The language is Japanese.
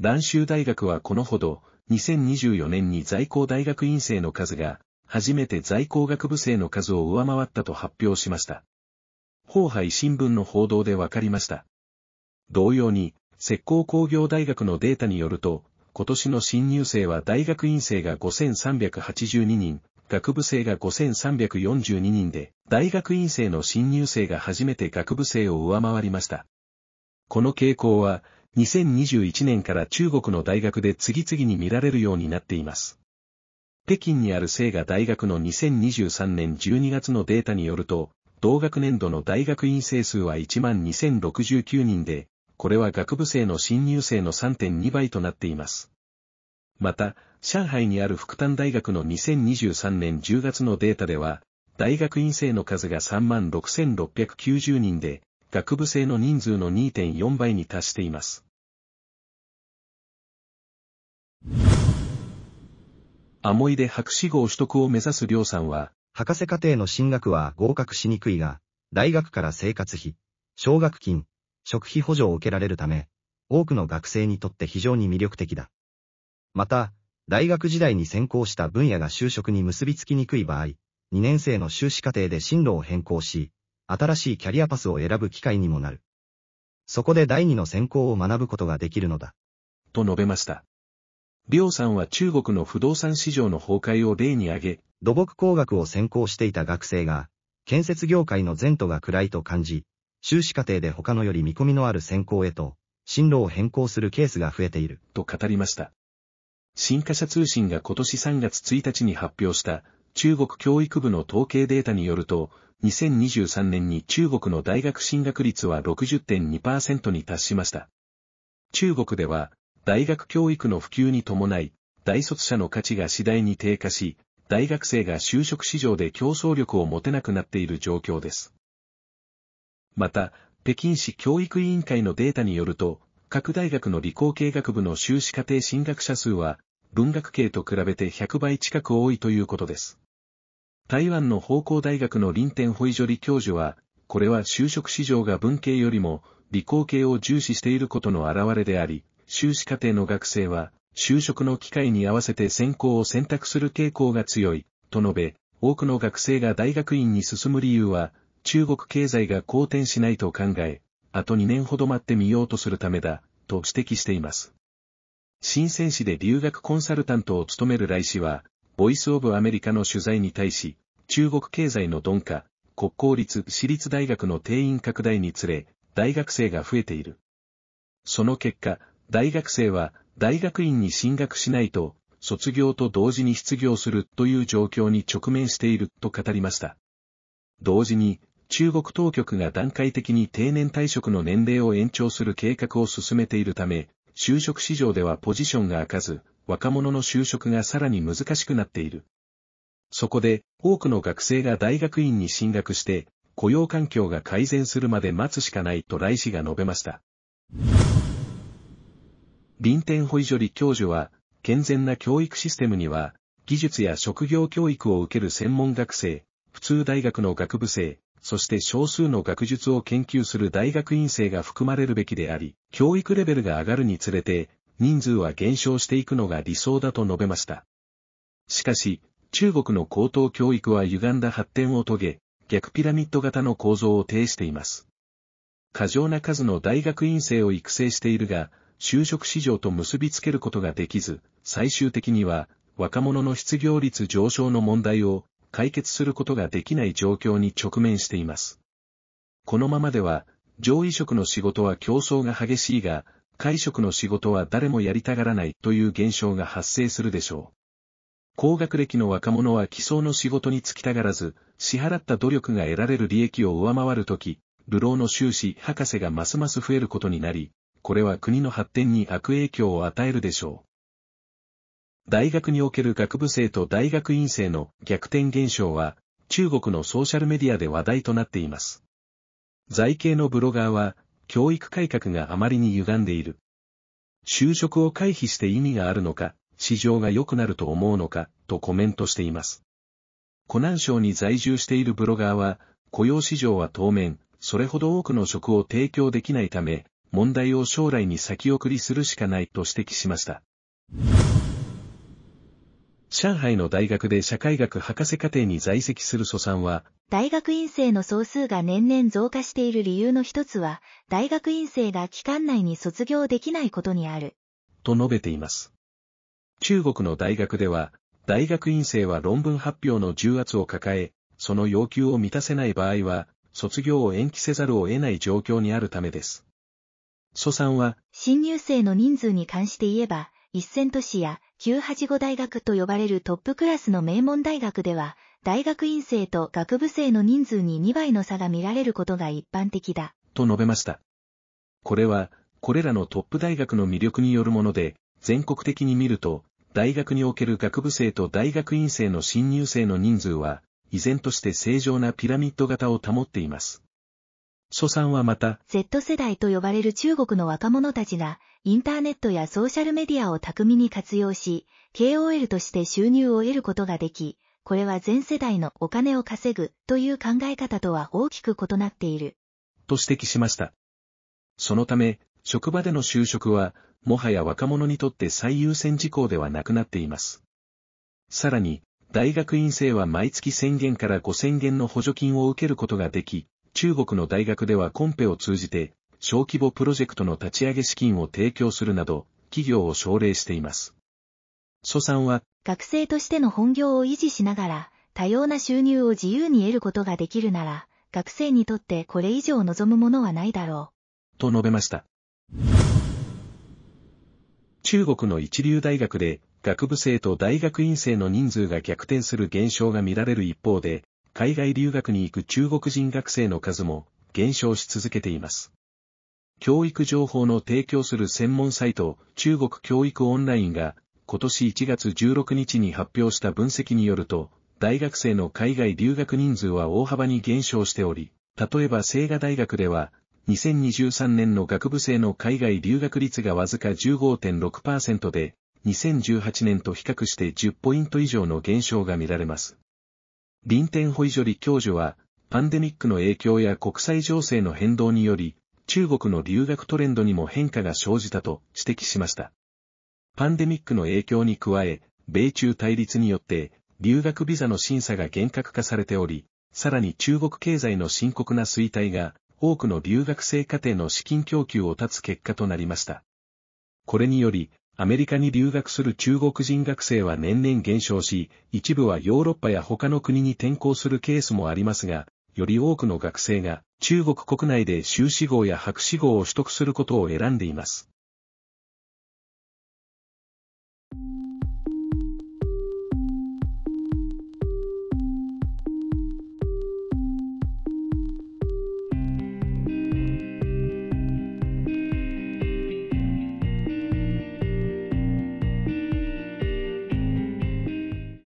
蘭州大学はこのほど、2024年に在校大学院生の数が、初めて在校学部生の数を上回ったと発表しました。法廃新聞の報道で分かりました。同様に、石膏工業大学のデータによると、今年の新入生は大学院生が5382人、学部生が5342人で、大学院生の新入生が初めて学部生を上回りました。この傾向は、2021年から中国の大学で次々に見られるようになっています。北京にある聖が大学の2023年12月のデータによると、同学年度の大学院生数は12,069人で、これは学部生の新入生の3.2倍となっています。また、上海にある福旦大学の2023年10月のデータでは、大学院生の数が36,690人で、学部生の人数の2.4倍に達しています。アモイで博士号取得を目指すりさんは、博士課程の進学は合格しにくいが、大学から生活費、奨学金、食費補助を受けられるため、多くの学生にとって非常に魅力的だ。また、大学時代に専攻した分野が就職に結びつきにくい場合、2年生の修士課程で進路を変更し、新しいキャリアパスを選ぶ機会にもなる。そこで第二の専攻を学ぶことができるのだ。と述べました。りょうさんは中国の不動産市場の崩壊を例に挙げ、土木工学を専攻していた学生が、建設業界の前途が暗いと感じ、修士課程で他のより見込みのある専攻へと、進路を変更するケースが増えている。と語りました。新華社通信が今年3月1日に発表した、中国教育部の統計データによると、2023年に中国の大学進学率は60.2%に達しました。中国では、大学教育の普及に伴い、大卒者の価値が次第に低下し、大学生が就職市場で競争力を持てなくなっている状況です。また、北京市教育委員会のデータによると、各大学の理工系学部の修士課程進学者数は、文学系と比べて100倍近く多いということです。台湾の方向大学の林天ホイジョリ教授は、これは就職市場が文系よりも理工系を重視していることの表れであり、修士課程の学生は、就職の機会に合わせて専攻を選択する傾向が強い、と述べ、多くの学生が大学院に進む理由は、中国経済が好転しないと考え、あと2年ほど待ってみようとするためだ、と指摘しています。深セン市で留学コンサルタントを務める来氏は、ボイスオブアメリカの取材に対し、中国経済の鈍化、国公立私立大学の定員拡大につれ、大学生が増えている。その結果、大学生は大学院に進学しないと、卒業と同時に失業するという状況に直面していると語りました。同時に、中国当局が段階的に定年退職の年齢を延長する計画を進めているため、就職市場ではポジションが開かず、若者の就職がさらに難しくなっている。そこで、多くの学生が大学院に進学して、雇用環境が改善するまで待つしかないと来氏が述べました。リンテンホイジョリ教授は、健全な教育システムには、技術や職業教育を受ける専門学生、普通大学の学部生、そして少数の学術を研究する大学院生が含まれるべきであり、教育レベルが上がるにつれて、人数は減少していくのが理想だと述べました。しかし、中国の高等教育は歪んだ発展を遂げ、逆ピラミッド型の構造を呈しています。過剰な数の大学院生を育成しているが、就職市場と結びつけることができず、最終的には、若者の失業率上昇の問題を解決することができない状況に直面しています。このままでは、上位職の仕事は競争が激しいが、会職の仕事は誰もやりたがらないという現象が発生するでしょう。高学歴の若者は既存の仕事に就きたがらず、支払った努力が得られる利益を上回るとき、流浪の修士博士がますます増えることになり、これは国の発展に悪影響を与えるでしょう。大学における学部生と大学院生の逆転現象は、中国のソーシャルメディアで話題となっています。財系のブロガーは、教育改革があまりに歪んでいる。就職を回避して意味があるのか、市場が良くなると思うのか、とコメントしています。湖南省に在住しているブロガーは、雇用市場は当面、それほど多くの職を提供できないため、問題を将来に先送りするしかないと指摘しました。上海の大学で社会学博士課程に在籍する蘇さんは、大学院生の総数が年々増加している理由の一つは、大学院生が期間内に卒業できないことにある。と述べています。中国の大学では、大学院生は論文発表の重圧を抱え、その要求を満たせない場合は、卒業を延期せざるを得ない状況にあるためです。蘇さんは、新入生の人数に関して言えば、一線都市や985大学と呼ばれるトップクラスの名門大学では、大学院生と学部生の人数に2倍の差が見られることが一般的だ。と述べました。これは、これらのトップ大学の魅力によるもので、全国的に見ると、大学における学部生と大学院生の新入生の人数は、依然として正常なピラミッド型を保っています。蘇さんはまた、Z 世代と呼ばれる中国の若者たちが、インターネットやソーシャルメディアを巧みに活用し、KOL として収入を得ることができ、これは全世代のお金を稼ぐという考え方とは大きく異なっている。と指摘しました。そのため、職場での就職は、もはや若者にとって最優先事項ではなくなっています。さらに、大学院生は毎月1000元から5000元の補助金を受けることができ、中国の大学ではコンペを通じて、小規模プロジェクトの立ち上げ資金を提供するなど、企業を奨励しています。蘇さんは、学生としての本業を維持しながら、多様な収入を自由に得ることができるなら、学生にとってこれ以上望むものはないだろう。と述べました。中国の一流大学で、学部生と大学院生の人数が逆転する現象が見られる一方で、海外留学に行く中国人学生の数も減少し続けています。教育情報の提供する専門サイト、中国教育オンラインが、今年1月16日に発表した分析によると、大学生の海外留学人数は大幅に減少しており、例えば聖河大学では、2023年の学部生の海外留学率がわずか15.6%で、2018年と比較して10ポイント以上の減少が見られます。リンテンホイジョリ教授は、パンデミックの影響や国際情勢の変動により、中国の留学トレンドにも変化が生じたと指摘しました。パンデミックの影響に加え、米中対立によって、留学ビザの審査が厳格化されており、さらに中国経済の深刻な衰退が、多くの留学生家庭の資金供給を断つ結果となりました。これにより、アメリカに留学する中国人学生は年々減少し、一部はヨーロッパや他の国に転校するケースもありますが、より多くの学生が中国国内で修士号や博士号を取得することを選んでいます。